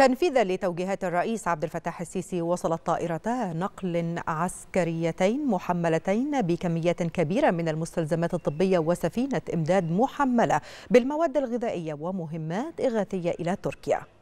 تنفيذا لتوجيهات الرئيس عبد الفتاح السيسي وصلت طائرتا نقل عسكريتين محملتين بكميات كبيرة من المستلزمات الطبية وسفينة إمداد محملة بالمواد الغذائية ومهمات إغاثية إلى تركيا